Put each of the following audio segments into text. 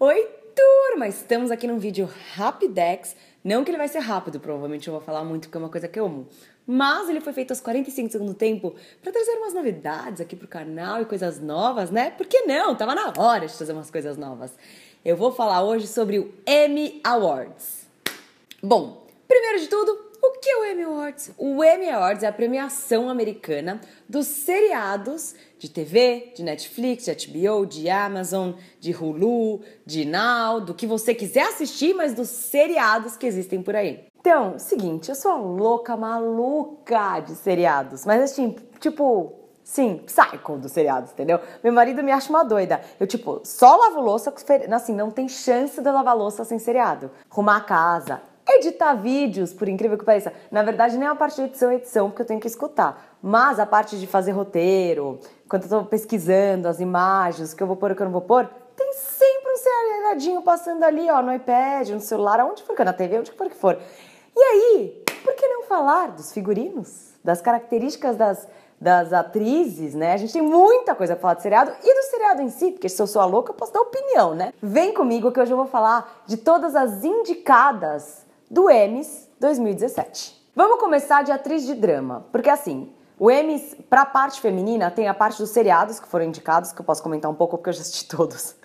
Oi, turma! Estamos aqui num vídeo Rapidex. Não que ele vai ser rápido, provavelmente eu vou falar muito, porque é uma coisa que eu amo. Mas ele foi feito aos 45 segundos do tempo para trazer umas novidades aqui pro canal e coisas novas, né? Por que não? Tava na hora de trazer umas coisas novas. Eu vou falar hoje sobre o Emmy Awards. Bom, primeiro de tudo, o que é o Emmy Awards? O Emmy Awards é a premiação americana dos seriados de TV, de Netflix, de HBO, de Amazon, de Hulu, de Now, do que você quiser assistir, mas dos seriados que existem por aí. Então, seguinte, eu sou uma louca maluca de seriados, mas assim, tipo, Sim, psycho dos seriados, entendeu? Meu marido me acha uma doida. Eu, tipo, só lavo louça, assim, não tem chance de lavar louça sem seriado. Rumar a casa, editar vídeos, por incrível que pareça. Na verdade, nem é a parte de edição é edição, porque eu tenho que escutar. Mas a parte de fazer roteiro, quando eu tô pesquisando as imagens, o que eu vou pôr, o que eu não vou pôr, tem sempre um seriadinho passando ali, ó, no iPad, no celular, aonde for que é na TV, onde for que for. E aí, por que não falar dos figurinos, das características das, das atrizes, né? A gente tem muita coisa pra falar do seriado e do seriado em si, porque se eu sou a louca, eu posso dar opinião, né? Vem comigo que hoje eu vou falar de todas as indicadas do Emmys 2017. Vamos começar de atriz de drama, porque assim, o Emmys, para a parte feminina, tem a parte dos seriados que foram indicados, que eu posso comentar um pouco porque eu já assisti todos.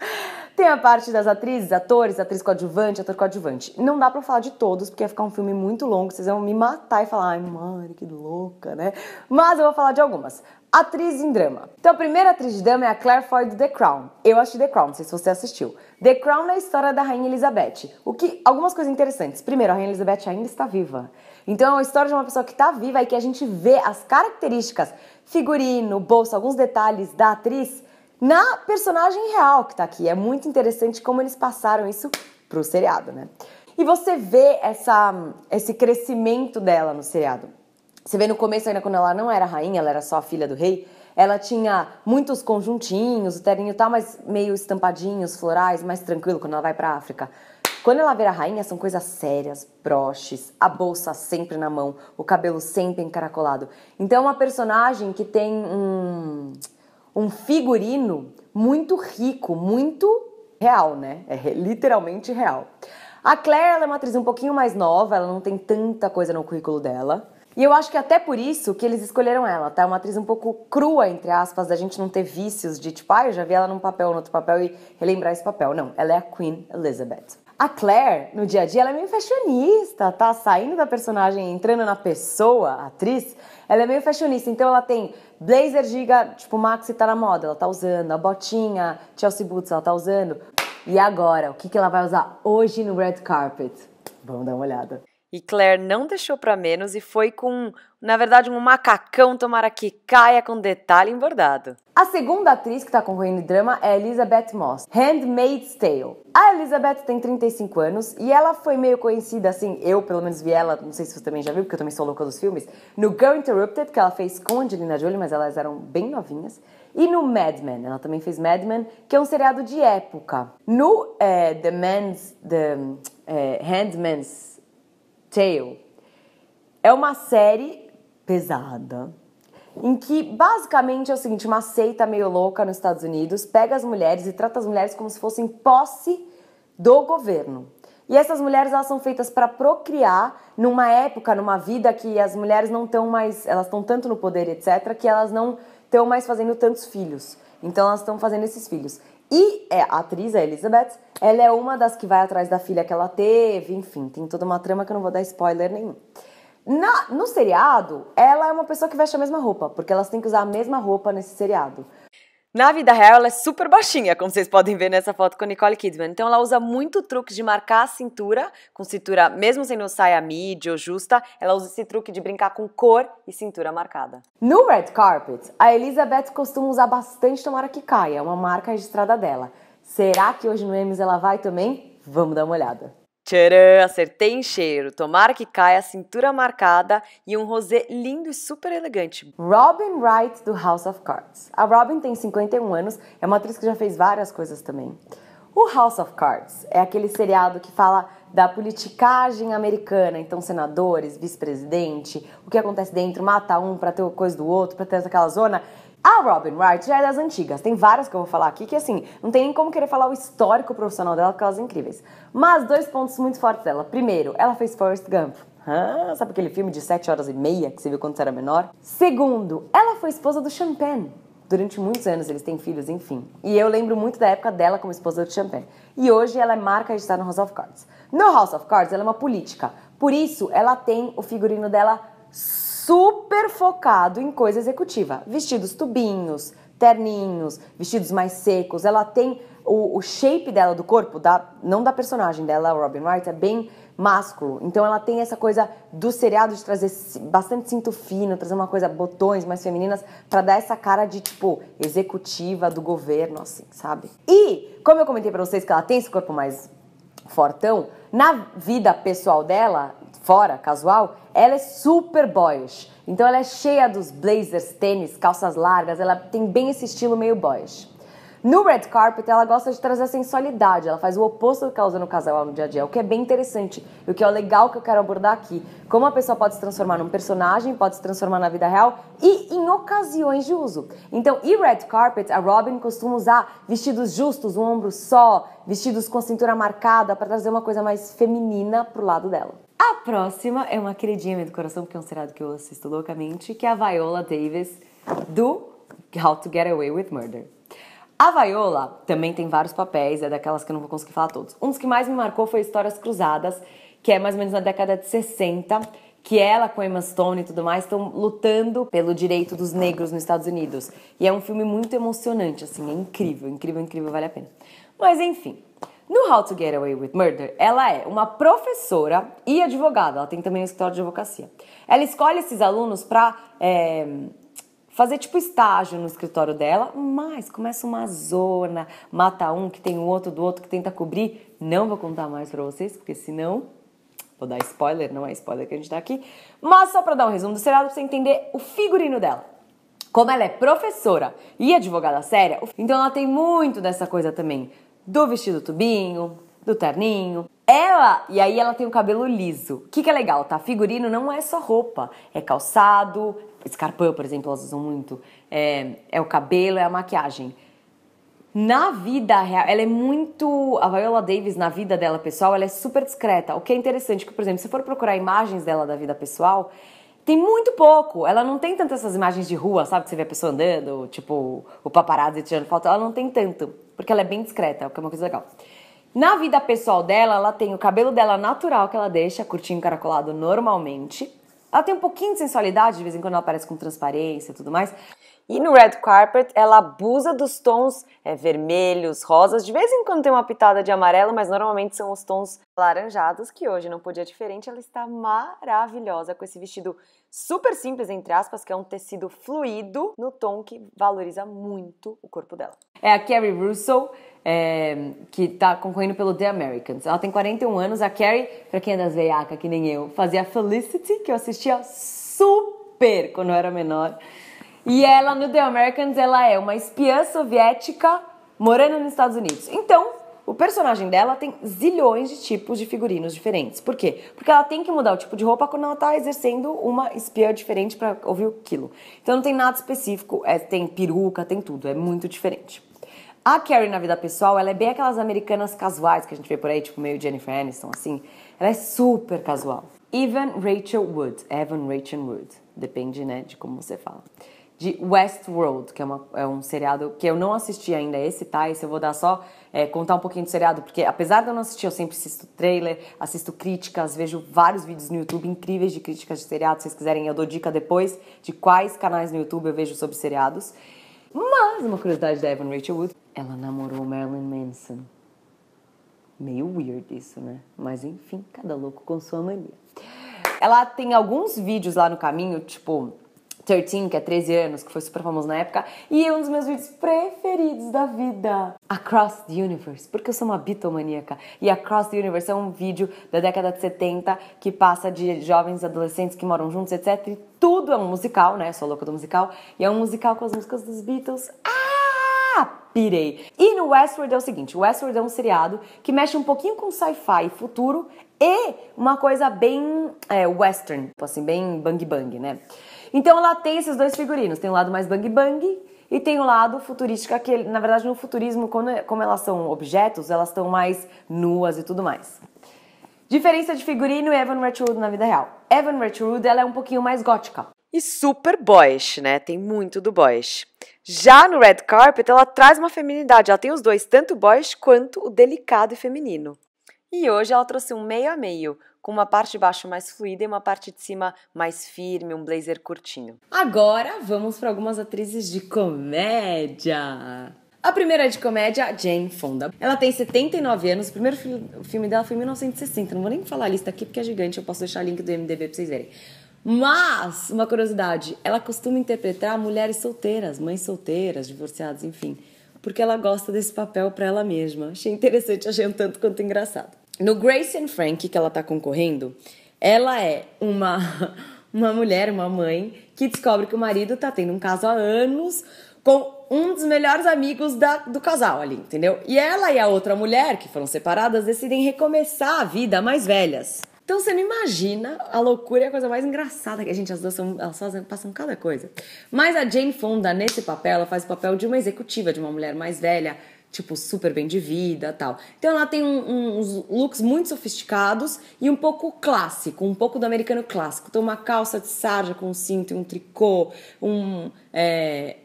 Tem a parte das atrizes, atores, atriz coadjuvante, ator coadjuvante. Não dá para falar de todos, porque ia ficar um filme muito longo, vocês vão me matar e falar, ai, mãe, que louca, né? Mas eu vou falar de algumas. Atriz em drama. Então, a primeira atriz de drama é a Claire Foy do The Crown. Eu acho The Crown, não sei se você assistiu. The Crown é a história da Rainha Elizabeth. O que, algumas coisas interessantes. Primeiro, a Rainha Elizabeth ainda está viva. Então, é a história de uma pessoa que está viva e que a gente vê as características, figurino, bolsa, alguns detalhes da atriz na personagem real que está aqui. É muito interessante como eles passaram isso pro seriado, né? E você vê essa, esse crescimento dela no seriado. Você vê no começo, ainda quando ela não era rainha, ela era só a filha do rei, ela tinha muitos conjuntinhos, o terninho tá mais meio estampadinhos, florais, mais tranquilo quando ela vai pra África. Quando ela vira rainha, são coisas sérias, broches, a bolsa sempre na mão, o cabelo sempre encaracolado. Então é uma personagem que tem um, um figurino muito rico, muito real, né? É literalmente real. A Claire ela é uma atriz um pouquinho mais nova, ela não tem tanta coisa no currículo dela. E eu acho que até por isso que eles escolheram ela, tá? Uma atriz um pouco crua, entre aspas, da gente não ter vícios de tipo, ah, eu já vi ela num papel, no outro papel e relembrar esse papel. Não, ela é a Queen Elizabeth. A Claire, no dia a dia, ela é meio fashionista, tá? Saindo da personagem, entrando na pessoa, atriz, ela é meio fashionista. Então ela tem blazer giga, tipo, maxi tá na moda, ela tá usando, a botinha, Chelsea Boots, ela tá usando. E agora, o que, que ela vai usar hoje no red carpet? Vamos dar uma olhada. E Claire não deixou para menos e foi com, na verdade, um macacão tomara que caia com detalhe embordado. A segunda atriz que está concorrendo em drama é Elizabeth Moss, Handmaid's Tale. A Elizabeth tem 35 anos e ela foi meio conhecida, assim, eu pelo menos vi ela, não sei se você também já viu, porque eu também sou louca dos filmes, no Girl Interrupted, que ela fez com Angelina Jolie, mas elas eram bem novinhas. E no Mad Men, ela também fez Mad Men, que é um seriado de época. No é, The Man's... The é, eh, Handman's Tale. É uma série pesada, em que basicamente é o seguinte: uma seita meio louca nos Estados Unidos pega as mulheres e trata as mulheres como se fossem posse do governo. E essas mulheres elas são feitas para procriar numa época, numa vida que as mulheres não estão mais, elas estão tanto no poder, etc, que elas não estão mais fazendo tantos filhos. Então elas estão fazendo esses filhos. E é, a atriz, a Elizabeth, ela é uma das que vai atrás da filha que ela teve, enfim, tem toda uma trama que eu não vou dar spoiler nenhum. Na, no seriado, ela é uma pessoa que veste a mesma roupa, porque elas têm que usar a mesma roupa nesse seriado. Na vida real, ela é super baixinha, como vocês podem ver nessa foto com Nicole Kidman. Então, ela usa muito truques de marcar a cintura, com cintura, mesmo sendo saia midi ou justa, ela usa esse truque de brincar com cor e cintura marcada. No red carpet, a Elizabeth costuma usar bastante Tomara Que Caia, é uma marca registrada dela. Será que hoje no Emmys ela vai também? Vamos dar uma olhada. Tcharam, acertei em cheiro. Tomara que caia a cintura marcada e um rosé lindo e super elegante. Robin Wright do House of Cards. A Robin tem 51 anos, é uma atriz que já fez várias coisas também. O House of Cards é aquele seriado que fala da politicagem americana, então senadores, vice-presidente, o que acontece dentro, mata um para ter coisa do outro, para ter aquela zona. A Robin Wright já é das antigas, tem várias que eu vou falar aqui que assim, não tem nem como querer falar o histórico profissional dela porque elas são incríveis. Mas dois pontos muito fortes dela. Primeiro, ela fez Forrest Gump. sabe aquele filme de 7 horas e meia que você viu quando você era menor? Segundo, ela foi esposa do Champagne. Durante muitos anos eles têm filhos, enfim. E eu lembro muito da época dela como esposa do Champagne. E hoje ela é marca de estar no House of Cards. No House of Cards ela é uma política. Por isso ela tem o figurino dela super focado em coisa executiva. Vestidos tubinhos, terninhos, vestidos mais secos. Ela tem o, o shape dela do corpo, da, não da personagem dela, Robin Wright, é bem másculo. Então ela tem essa coisa do seriado de trazer bastante cinto fino, trazer uma coisa, botões mais femininas, para dar essa cara de, tipo, executiva do governo, assim, sabe? E, como eu comentei pra vocês que ela tem esse corpo mais fortão, na vida pessoal dela, fora, casual, ela é super boyish. Então ela é cheia dos blazers, tênis, calças largas, ela tem bem esse estilo meio boyish. No red carpet, ela gosta de trazer sensualidade, ela faz o oposto do que ela usa no casal no dia a dia, o que é bem interessante e o que é o legal que eu quero abordar aqui. Como a pessoa pode se transformar num personagem, pode se transformar na vida real e em ocasiões de uso. Então, e red carpet, a Robin costuma usar vestidos justos, um ombro só, vestidos com a cintura marcada, para trazer uma coisa mais feminina pro lado dela. A próxima é uma queridinha minha do coração, porque é um seriado que eu assisto loucamente, que é a Viola Davis, do How to Get Away with Murder. A Viola também tem vários papéis, é daquelas que eu não vou conseguir falar todos. Um dos que mais me marcou foi Histórias Cruzadas, que é mais ou menos na década de 60, que ela com Emma Stone e tudo mais estão lutando pelo direito dos negros nos Estados Unidos. E é um filme muito emocionante, assim, é incrível, incrível, incrível, vale a pena. Mas enfim, no How to Get Away with Murder, ela é uma professora e advogada, ela tem também um escritório de advocacia. Ela escolhe esses alunos para é, fazer tipo estágio no escritório dela, mas começa uma zona, mata um que tem o outro do outro que tenta cobrir. Não vou contar mais para vocês, porque senão vou dar spoiler, não é spoiler que a gente tá aqui, mas só para dar um resumo do seriado para você entender o figurino dela. Como ela é professora e advogada séria, então ela tem muito dessa coisa também do vestido tubinho, do terninho. Ela, e aí ela tem o cabelo liso. O que, que é legal, tá? Figurino não é só roupa, é calçado, escarpão, por exemplo, elas usam muito, é, é o cabelo, é a maquiagem. Na vida real, ela é muito. A Viola Davis, na vida dela pessoal, ela é super discreta. O que é interessante, é que, por exemplo, se for procurar imagens dela da vida pessoal, tem muito pouco. Ela não tem tantas essas imagens de rua, sabe? Que você vê a pessoa andando, tipo, o paparazzi tirando foto. Ela não tem tanto porque ela é bem discreta, o que é uma coisa legal. Na vida pessoal dela, ela tem o cabelo dela natural que ela deixa, curtinho caracolado normalmente. Ela tem um pouquinho de sensualidade, de vez em quando ela aparece com transparência e tudo mais. E no red carpet, ela abusa dos tons é, vermelhos, rosas, de vez em quando tem uma pitada de amarelo, mas normalmente são os tons laranjados, que hoje não podia diferente. Ela está maravilhosa com esse vestido super simples, entre aspas, que é um tecido fluido, no tom que valoriza muito o corpo dela. É a Carrie Russell, é, que está concorrendo pelo The Americans. Ela tem 41 anos. A Carrie, para quem é das veiacas, que nem eu, fazia Felicity, que eu assistia super quando eu era menor. E ela, no The Americans, ela é uma espiã soviética morando nos Estados Unidos. Então, o personagem dela tem zilhões de tipos de figurinos diferentes. Por quê? Porque ela tem que mudar o tipo de roupa quando ela está exercendo uma espiã diferente para ouvir o quilo. Então não tem nada específico, é, tem peruca, tem tudo, é muito diferente. A Carrie na vida pessoal, ela é bem aquelas americanas casuais que a gente vê por aí, tipo meio Jennifer Aniston, assim. Ela é super casual. Evan Rachel Wood, Evan Rachel Wood, depende, né, de como você fala de Westworld, que é, uma, é, um seriado que eu não assisti ainda esse, tá? Esse eu vou dar só é, contar um pouquinho do seriado, porque apesar de eu não assistir, eu sempre assisto trailer, assisto críticas, vejo vários vídeos no YouTube incríveis de críticas de seriado. Se vocês quiserem, eu dou dica depois de quais canais no YouTube eu vejo sobre seriados. Mas, uma curiosidade da Evan Rachel Wood, ela namorou Marilyn Manson. Meio weird isso, né? Mas enfim, cada louco com sua mania. Ela tem alguns vídeos lá no caminho, tipo 13, que é 13 anos, que foi super famoso na época, e é um dos meus vídeos preferidos da vida, Across the Universe, porque eu sou uma bitomaníaca. E Across the Universe é um vídeo da década de 70 que passa de jovens adolescentes que moram juntos, etc. E tudo é um musical, né? Eu sou louca do musical, e é um musical com as músicas dos Beatles. Ah! Pirei. E no Westworld é o seguinte: Westworld é um seriado que mexe um pouquinho com sci-fi futuro e uma coisa bem é, western, tipo assim, bem bang bang, né? Então ela tem esses dois figurinos. Tem o lado mais bang bang e tem o lado futurístico, que na verdade no futurismo, quando, é, como elas são objetos, elas estão mais nuas e tudo mais. Diferença de figurino e é Evan Wood na vida real. Evan Wood ela é um pouquinho mais gótica. E super boyish, né? Tem muito do boyish. Já no red carpet, ela traz uma feminidade. Ela tem os dois, tanto o boyish quanto o delicado e feminino. E hoje ela trouxe um meio a meio, com uma parte de baixo mais fluida e uma parte de cima mais firme, um blazer curtinho. Agora vamos para algumas atrizes de comédia. A primeira é de comédia, Jane Fonda. Ela tem 79 anos, o primeiro filme dela foi em 1960. Não vou nem falar a lista aqui porque é gigante, eu posso deixar o link do MDB pra vocês verem. Mas, uma curiosidade, ela costuma interpretar mulheres solteiras, mães solteiras, divorciadas, enfim, porque ela gosta desse papel para ela mesma. Achei interessante, achei um tanto quanto engraçado. No Grace and Frank, que ela tá concorrendo, ela é uma, uma mulher, uma mãe, que descobre que o marido tá tendo um caso há anos com um dos melhores amigos da, do casal ali, entendeu? E ela e a outra mulher, que foram separadas, decidem recomeçar a vida mais velhas. Então você não imagina a loucura e a coisa mais engraçada que a gente, as duas são, elas fazem, passam cada coisa. Mas a Jane Fonda, nesse papel, ela faz o papel de uma executiva, de uma mulher mais velha, tipo, super bem de vida tal. Então ela tem um, um, uns looks muito sofisticados e um pouco clássico, um pouco do americano clássico. Então uma calça de sarja com um cinto e um tricô, um, é,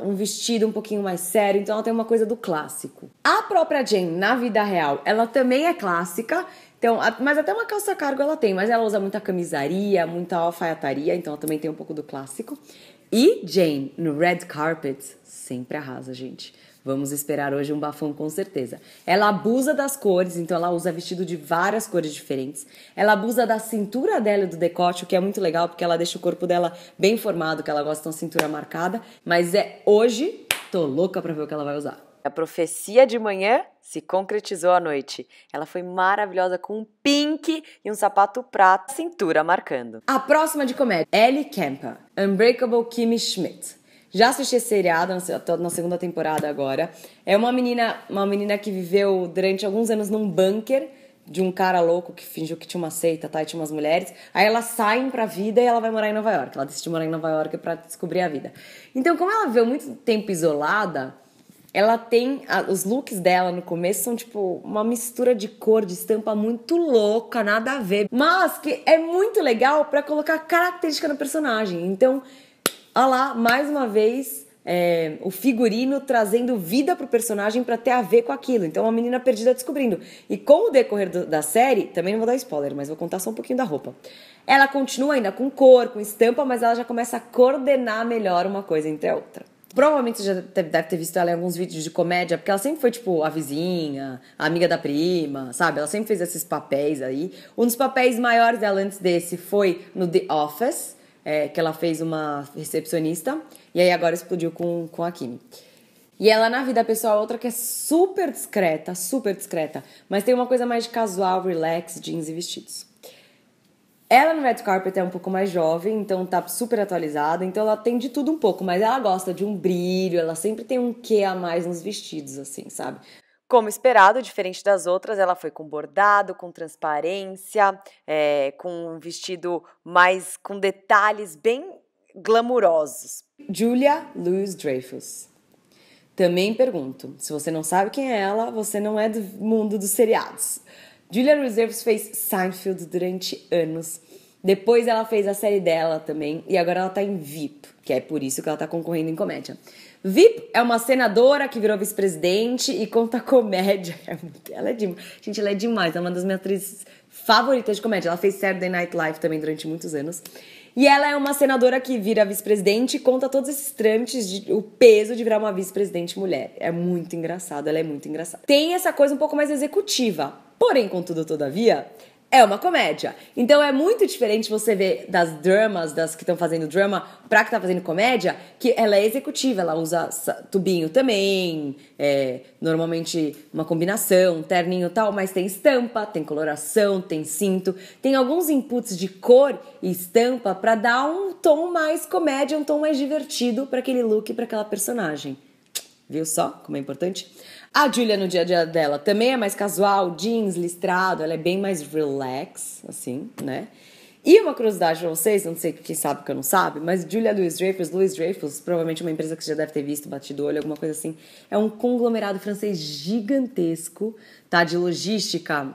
um vestido um pouquinho mais sério. Então ela tem uma coisa do clássico. A própria Jane, na vida real, ela também é clássica, então, mas até uma calça cargo ela tem, mas ela usa muita camisaria, muita alfaiataria, então ela também tem um pouco do clássico. E Jane, no red carpet, sempre arrasa, gente. Vamos esperar hoje um bafão com certeza. Ela abusa das cores, então ela usa vestido de várias cores diferentes. Ela abusa da cintura dela e do decote, o que é muito legal porque ela deixa o corpo dela bem formado, que ela gosta de uma cintura marcada. Mas é hoje, tô louca pra ver o que ela vai usar. A profecia de manhã se concretizou à noite. Ela foi maravilhosa com um pink e um sapato prata, cintura marcando. A próxima de comédia, Ellie Kemper, Unbreakable Kimmy Schmidt. Já assisti esse seriado, na segunda temporada agora. É uma menina, uma menina que viveu durante alguns anos num bunker de um cara louco que fingiu que tinha uma seita, tá? E tinha umas mulheres. Aí ela sai pra vida e ela vai morar em Nova York. Ela decidiu morar em Nova York para descobrir a vida. Então, como ela viveu muito tempo isolada, ela tem. A, os looks dela no começo são tipo uma mistura de cor, de estampa muito louca, nada a ver. Mas que é muito legal para colocar característica no personagem. Então Olha lá, mais uma vez, é, o figurino trazendo vida pro personagem para ter a ver com aquilo. Então, a menina perdida descobrindo. E com o decorrer do, da série, também não vou dar spoiler, mas vou contar só um pouquinho da roupa. Ela continua ainda com cor, com estampa, mas ela já começa a coordenar melhor uma coisa entre a outra. Provavelmente você já deve ter visto ela em alguns vídeos de comédia, porque ela sempre foi, tipo, a vizinha, a amiga da prima, sabe? Ela sempre fez esses papéis aí. Um dos papéis maiores dela antes desse foi no The Office, é, que ela fez uma recepcionista, e aí agora explodiu com, com a Kimi. E ela na vida pessoal, é outra que é super discreta, super discreta, mas tem uma coisa mais de casual, relax, jeans e vestidos. Ela no Red Carpet é um pouco mais jovem, então tá super atualizada, então ela tem de tudo um pouco, mas ela gosta de um brilho, ela sempre tem um quê a mais nos vestidos, assim, sabe? Como esperado, diferente das outras, ela foi com bordado, com transparência, é, com um vestido mais com detalhes bem glamurosos. Julia Louis Dreyfus. Também pergunto, se você não sabe quem é ela, você não é do mundo dos seriados. Julia Louis Dreyfus fez Seinfeld durante anos. Depois ela fez a série dela também e agora ela tá em VIP, que é por isso que ela tá concorrendo em comédia. VIP é uma senadora que virou vice-presidente e conta comédia. Ela é demais. Gente, ela é demais. Ela é uma das minhas atrizes favoritas de comédia. Ela fez Saturday Night Live também durante muitos anos. E ela é uma senadora que vira vice-presidente e conta todos esses trâmites, de, o peso de virar uma vice-presidente mulher. É muito engraçado, ela é muito engraçada. Tem essa coisa um pouco mais executiva. Porém, contudo, todavia, é uma comédia. Então é muito diferente você ver das dramas, das que estão fazendo drama, pra que tá fazendo comédia, que ela é executiva, ela usa tubinho também, é, normalmente uma combinação, terninho terninho tal, mas tem estampa, tem coloração, tem cinto, tem alguns inputs de cor e estampa para dar um tom mais comédia, um tom mais divertido para aquele look, para aquela personagem. Viu só como é importante? A Julia no dia a dia dela também é mais casual, jeans, listrado, ela é bem mais relax, assim, né? E uma curiosidade pra vocês, não sei quem sabe que eu não sabe, mas Julia Louis Dreyfus, Louis Dreyfus, provavelmente uma empresa que você já deve ter visto, batido olho, alguma coisa assim, é um conglomerado francês gigantesco, tá? De logística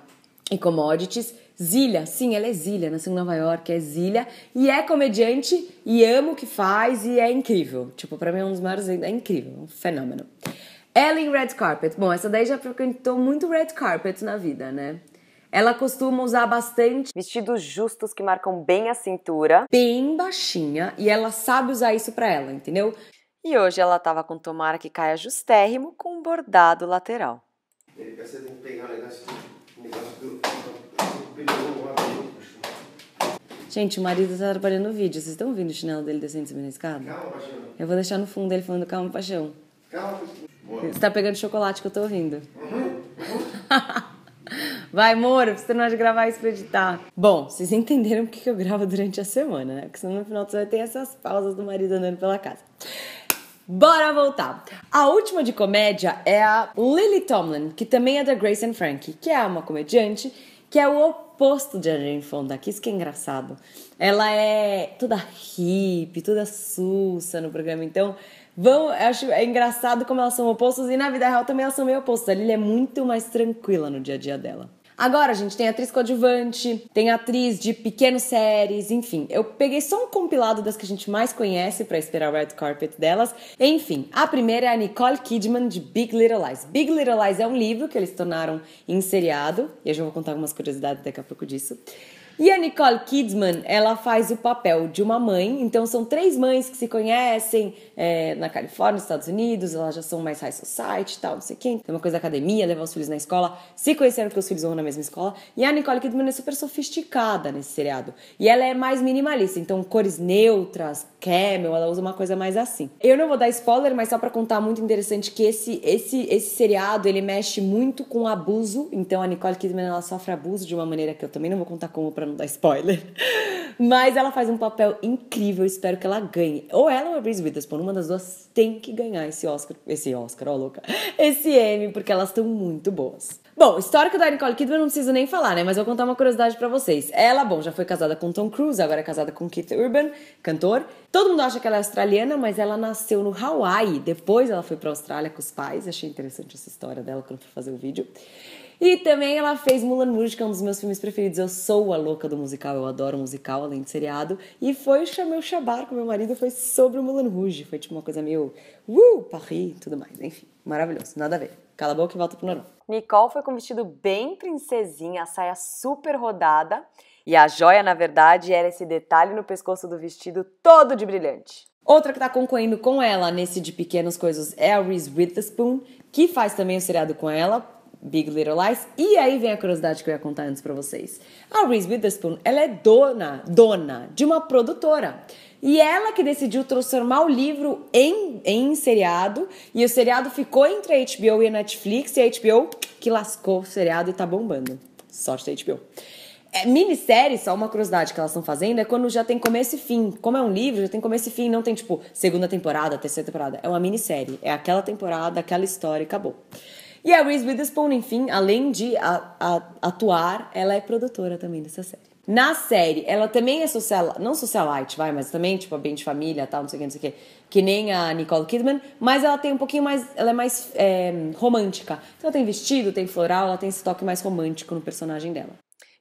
e commodities. Zilha, sim, ela é Zilha, nasceu em Nova York, é Zilha, e é comediante, e amo o que faz, e é incrível. Tipo, pra mim é um dos maiores, é incrível, um fenômeno. Ela em red carpet. Bom, essa daí já frequentou muito red carpet na vida, né? Ela costuma usar bastante vestidos justos que marcam bem a cintura, bem baixinha, e ela sabe usar isso para ela, entendeu? E hoje ela tava com tomara que caia justérrimo com um bordado lateral. que negócio, o do, Gente, o marido tá trabalhando o vídeo. Vocês estão ouvindo o chinelo dele descendo e subindo a escada? Calma, paixão. Eu vou deixar no fundo dele falando calma, paixão. Calma, paixão. Você tá pegando chocolate que eu tô rindo. Vai, Moro, você não vai gravar isso pra editar. Bom, vocês entenderam o que eu gravo durante a semana, né? Porque senão no final você vai ter essas pausas do marido andando pela casa. Bora voltar! A última de comédia é a Lily Tomlin, que também é da Grace and Frank, que é uma comediante que é o oposto de Jane Fonda, que isso que é engraçado. Ela é toda hippie, toda sussa no programa, então vão. acho é engraçado como elas são opostas e na vida real também elas são meio opostas. A Lily é muito mais tranquila no dia a dia dela. Agora, a gente, tem atriz coadjuvante, tem atriz de pequenas séries, enfim. Eu peguei só um compilado das que a gente mais conhece para esperar o red carpet delas. Enfim, a primeira é a Nicole Kidman de Big Little Lies. Big Little Lies é um livro que eles tornaram em seriado, e eu já vou contar algumas curiosidades daqui a pouco disso. E a Nicole Kidman, ela faz o papel de uma mãe, então são três mães que se conhecem é, na Califórnia, nos Estados Unidos, elas já são mais high society e tal, não sei quem. Tem uma coisa da academia, levar os filhos na escola, se conheceram porque os filhos vão na mesma escola. E a Nicole Kidman é super sofisticada nesse seriado. E ela é mais minimalista, então cores neutras, camel, ela usa uma coisa mais assim. Eu não vou dar spoiler, mas só para contar muito interessante que esse, esse, esse seriado, ele mexe muito com abuso, então a Nicole Kidman, ela sofre abuso de uma maneira que eu também não vou contar como pra não dar spoiler. Mas ela faz um papel incrível, espero que ela ganhe. Ou ela ou a Reese Witherspoon, uma das duas tem que ganhar esse Oscar, esse Oscar, ó louca, esse M, porque elas estão muito boas. Bom, histórico da Nicole Kidman não preciso nem falar, né? Mas vou contar uma curiosidade para vocês. Ela, bom, já foi casada com Tom Cruise, agora é casada com Keith Urban, cantor. Todo mundo acha que ela é australiana, mas ela nasceu no Hawaii. Depois ela foi pra Austrália com os pais. Achei interessante essa história dela quando fui fazer o vídeo. E também ela fez Mulan Rouge, que é um dos meus filmes preferidos. Eu sou a louca do musical, eu adoro musical, além de seriado. E foi o o Chabar com meu marido, foi sobre o Mulan Rouge. Foi tipo uma coisa meio, uh, Paris, tudo mais. Enfim, maravilhoso, nada a ver. Cala a boca e volta pro normal. Nicole foi com um vestido bem princesinha, a saia super rodada. E a joia, na verdade, era esse detalhe no pescoço do vestido todo de brilhante. Outra que tá concorrendo com ela nesse de pequenas coisas é a Reese Witherspoon, que faz também o seriado com ela, Big Little Lies. E aí vem a curiosidade que eu ia contar antes para vocês. A Reese Witherspoon, ela é dona, dona de uma produtora. E ela que decidiu transformar o livro em, em seriado. E o seriado ficou entre a HBO e a Netflix. E a HBO que lascou o seriado e tá bombando. Sorte da HBO. É, minissérie, só uma curiosidade que elas estão fazendo, é quando já tem começo e fim. Como é um livro, já tem começo e fim, não tem tipo segunda temporada, terceira temporada. É uma minissérie. É aquela temporada, aquela história e acabou. E a Reese Witherspoon, enfim, além de a, a, atuar, ela é produtora também dessa série. Na série, ela também é social, não socialite, vai, mas também, tipo, bem de família, tal, não sei o que, não sei o que, que nem a Nicole Kidman, mas ela tem um pouquinho mais, ela é mais é, romântica. Então ela tem vestido, tem floral, ela tem esse toque mais romântico no personagem dela.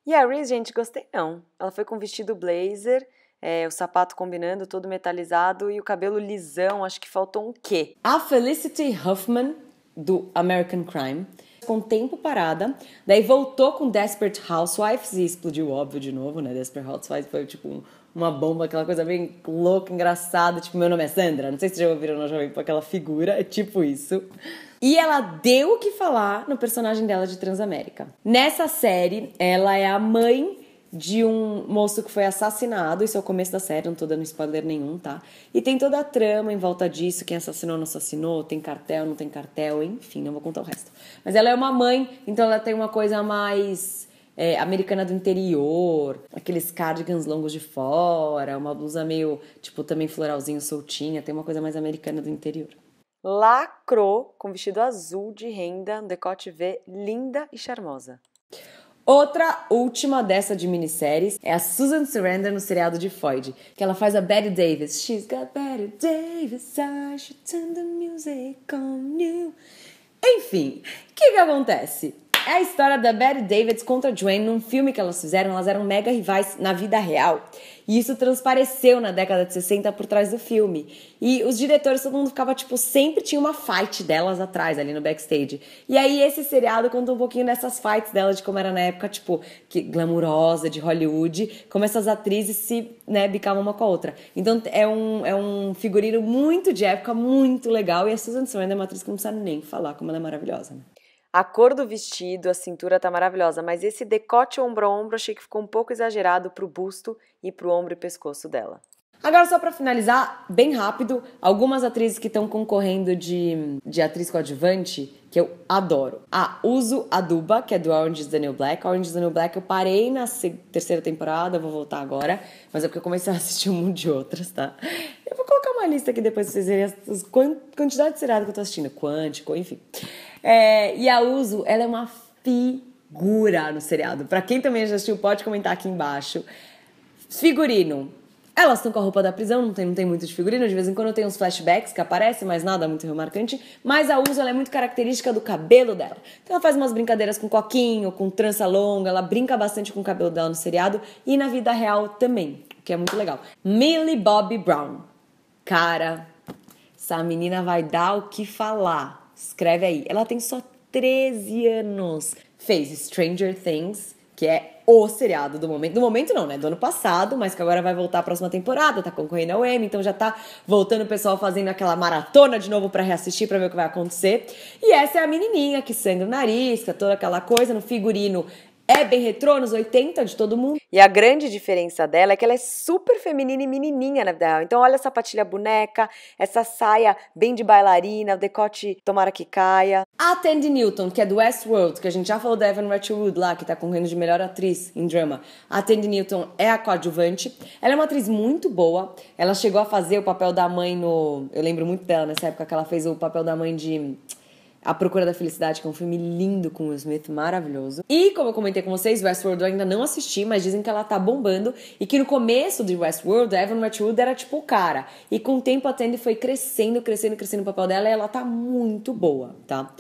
E a Reese, gente, gostei não. Ela foi com vestido blazer, é, o sapato combinando, todo metalizado e o cabelo lisão, acho que faltou um quê. A Felicity Huffman do American Crime, com tempo parada, daí voltou com Desperate Housewives e explodiu, óbvio, de novo, né? Desperate Housewives foi tipo um, uma bomba, aquela coisa bem louca, engraçada, tipo, meu nome é Sandra, não sei se vocês já ouviram no Jovem Pan aquela figura, é tipo isso. E ela deu o que falar no personagem dela de Transamérica. Nessa série, ela é a mãe de um moço que foi assassinado, isso é o começo da série, não tô dando spoiler nenhum, tá? E tem toda a trama em volta disso, quem assassinou, não assassinou, tem cartel, não tem cartel, enfim, não vou contar o resto. Mas ela é uma mãe, então ela tem uma coisa mais é, americana do interior, aqueles cardigans longos de fora, uma blusa meio, tipo, também floralzinho soltinha, tem uma coisa mais americana do interior. Lacro com vestido azul de renda, um decote V, linda e charmosa. Outra última dessa de minisséries é a Susan Surrender no seriado de Freud, que ela faz a Betty Davis. She's got Betty Davis, I should turn the music on you. Enfim, o que, que acontece? É a história da Betty Davids contra Dwayne num filme que elas fizeram. Elas eram mega rivais na vida real. E isso transpareceu na década de 60 por trás do filme. E os diretores, todo mundo ficava, tipo, sempre tinha uma fight delas atrás, ali no backstage. E aí esse seriado conta um pouquinho dessas fights delas, de como era na época, tipo, que, glamurosa, de Hollywood, como essas atrizes se, né, bicavam uma com a outra. Então é um, é um figurino muito de época, muito legal. E a Susan Sarandon é uma atriz que não precisa nem falar como ela é maravilhosa, né? A cor do vestido, a cintura tá maravilhosa, mas esse decote ombro a ombro achei que ficou um pouco exagerado pro busto e pro ombro e pescoço dela. Agora, só para finalizar, bem rápido, algumas atrizes que estão concorrendo de, de atriz coadjuvante, que eu adoro. A Uso Aduba, que é do Orange is the New Black. Orange is the New Black eu parei na terceira temporada, vou voltar agora, mas é porque eu comecei a assistir um monte de outras, tá? Eu vou colocar uma lista aqui depois pra vocês verem a quantidade de seriado que eu tô assistindo, quântico, enfim. É, e a Uso, ela é uma figura no seriado. Para quem também já assistiu, pode comentar aqui embaixo. Figurino. Elas estão com a roupa da prisão, não tem, não tem muito de figurino. De vez em quando tem uns flashbacks que aparecem, mas nada muito remarcante. Mas a Uso é muito característica do cabelo dela. Então ela faz umas brincadeiras com coquinho, com trança longa. Ela brinca bastante com o cabelo dela no seriado e na vida real também, o que é muito legal. Millie Bobby Brown. Cara, essa menina vai dar o que falar. Escreve aí. Ela tem só 13 anos. Fez Stranger Things, que é o seriado do momento. Do momento não, né? Do ano passado, mas que agora vai voltar a próxima temporada, tá concorrendo ao Emmy, então já tá voltando o pessoal fazendo aquela maratona de novo para reassistir, para ver o que vai acontecer. E essa é a menininha que sangra o nariz, é toda aquela coisa no figurino é bem retrô, nos 80, de todo mundo. E a grande diferença dela é que ela é super feminina e menininha, na verdade. Então, olha essa sapatilha boneca, essa saia bem de bailarina, o decote tomara que caia. A Tandy Newton, que é do Westworld, que a gente já falou da Evan Rachel Wood lá, que tá concorrendo de melhor atriz em drama. A Tandy Newton é a coadjuvante. Ela é uma atriz muito boa. Ela chegou a fazer o papel da mãe no... Eu lembro muito dela nessa época que ela fez o papel da mãe de... A Procura da Felicidade, que é um filme lindo com o Smith, maravilhoso. E como eu comentei com vocês, Westworld eu ainda não assisti, mas dizem que ela tá bombando e que no começo de Westworld, Evan Wood era tipo o cara. E com o tempo a Tandy foi crescendo, crescendo, crescendo o papel dela e ela tá muito boa, tá?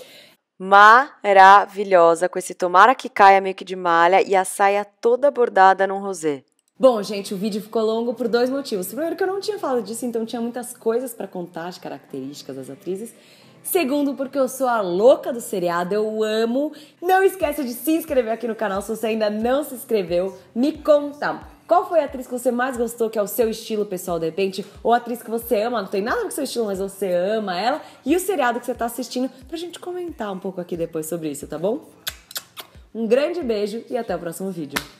Maravilhosa, com esse tomara que caia meio que de malha e a saia toda bordada num rosé. Bom, gente, o vídeo ficou longo por dois motivos. Primeiro que eu não tinha falado disso, então tinha muitas coisas para contar as características das atrizes. Segundo, porque eu sou a louca do seriado, eu amo. Não esqueça de se inscrever aqui no canal se você ainda não se inscreveu. Me conta. Qual foi a atriz que você mais gostou, que é o seu estilo pessoal, de repente? Ou atriz que você ama, não tem nada a com seu estilo, mas você ama ela? E o seriado que você está assistindo, pra gente comentar um pouco aqui depois sobre isso, tá bom? Um grande beijo e até o próximo vídeo.